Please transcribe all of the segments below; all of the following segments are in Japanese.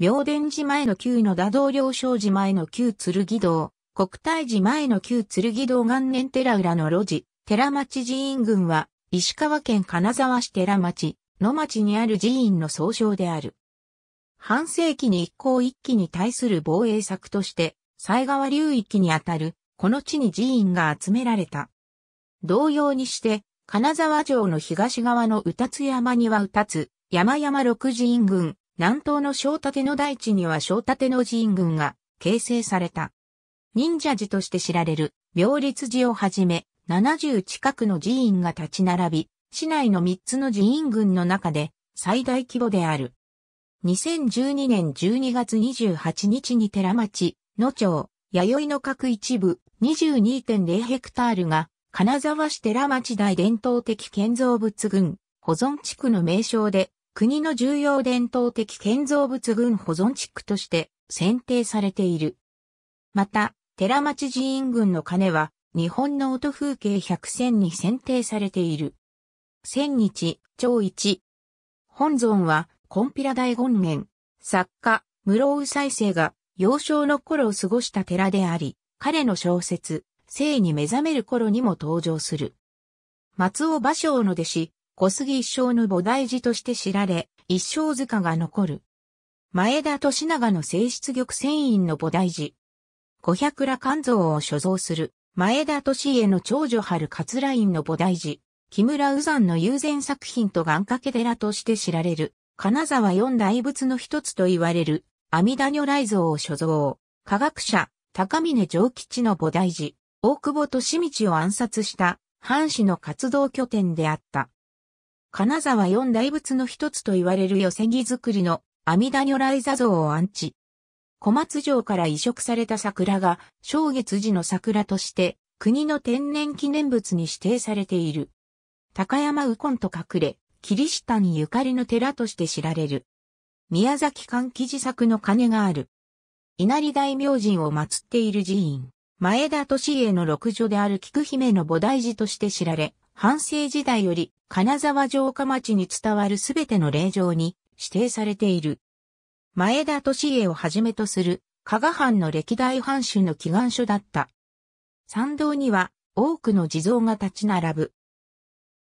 明殿寺前の旧野田道領商寺前の旧剣堂、国体寺前の旧剣堂元年寺裏の路地、寺町寺院群は、石川県金沢市寺町、野町にある寺院の総称である。半世紀に一向一揆に対する防衛策として、西川流域にあたる、この地に寺院が集められた。同様にして、金沢城の東側の宇達山には宇達、山々六寺院群、南東の小立の大地には小立の寺院群が形成された。忍者寺として知られる病律寺をはじめ70近くの寺院が立ち並び、市内の3つの寺院群の中で最大規模である。2012年12月28日に寺町、野町、弥生の各一部22.0ヘクタールが金沢市寺町大伝統的建造物群保存地区の名称で国の重要伝統的建造物群保存地区として選定されている。また、寺町寺院群の鐘は、日本の音風景百選に選定されている。千日、長一。本尊は、コンピラ大権現、作家、室生再生が、幼少の頃を過ごした寺であり、彼の小説、生に目覚める頃にも登場する。松尾芭蕉の弟子、小杉一生の菩提寺として知られ、一生塚が残る。前田利長の正室玉泉院の菩提寺。五百羅漢像を所蔵する、前田利家の長女春桂院の菩提寺。木村宇山の友禅作品と願掛け寺として知られる、金沢四大仏の一つと言われる、阿弥陀如来像を所蔵。科学者、高峰上吉の菩提寺。大久保利道を暗殺した、藩士の活動拠点であった。金沢四大仏の一つと言われる寄せ木造りの阿弥陀如来座像を安置。小松城から移植された桜が、正月寺の桜として、国の天然記念物に指定されている。高山右近と隠れ、キリシタンゆかりの寺として知られる。宮崎関記寺作の鐘がある。稲荷大明神を祀っている寺院。前田利家の六女である菊姫の菩提寺として知られ、半生時代より金沢城下町に伝わるすべての霊場に指定されている。前田利家をはじめとする加賀藩の歴代藩主の祈願所だった。参道には多くの地蔵が立ち並ぶ。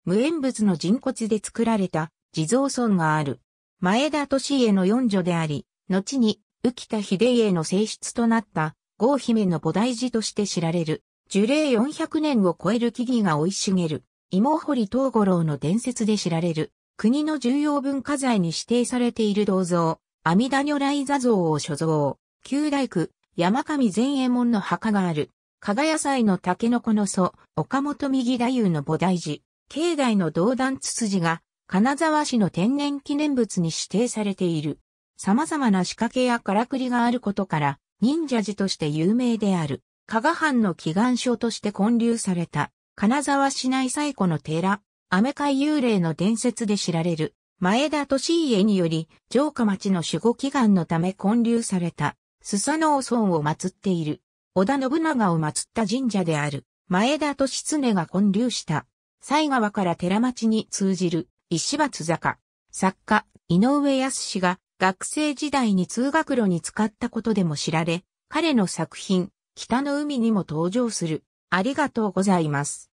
無縁仏の人骨で作られた地蔵尊がある。前田利家の四女であり、後に浮田秀家の正室となった郷姫の菩提寺として知られる。樹齢400年を超える木々が生い茂る。芋掘り東五郎の伝説で知られる、国の重要文化財に指定されている銅像、阿弥陀如来座像を所蔵、旧大工、山上善衛門の墓がある、加賀野菜の竹の子の祖、岡本右太夫の菩提寺、境内の銅団つつじが、金沢市の天然記念物に指定されている。様々な仕掛けやからくりがあることから、忍者寺として有名である。加賀藩の祈願書として建立された。金沢市内最古の寺、アメカイ幽霊の伝説で知られる、前田利家により、城下町の守護祈願のため建立された、須佐のオを祀っている、織田信長を祀った神社である、前田利常が建立した、西川から寺町に通じる、石松坂、作家、井上康が、学生時代に通学路に使ったことでも知られ、彼の作品、北の海にも登場する。ありがとうございます。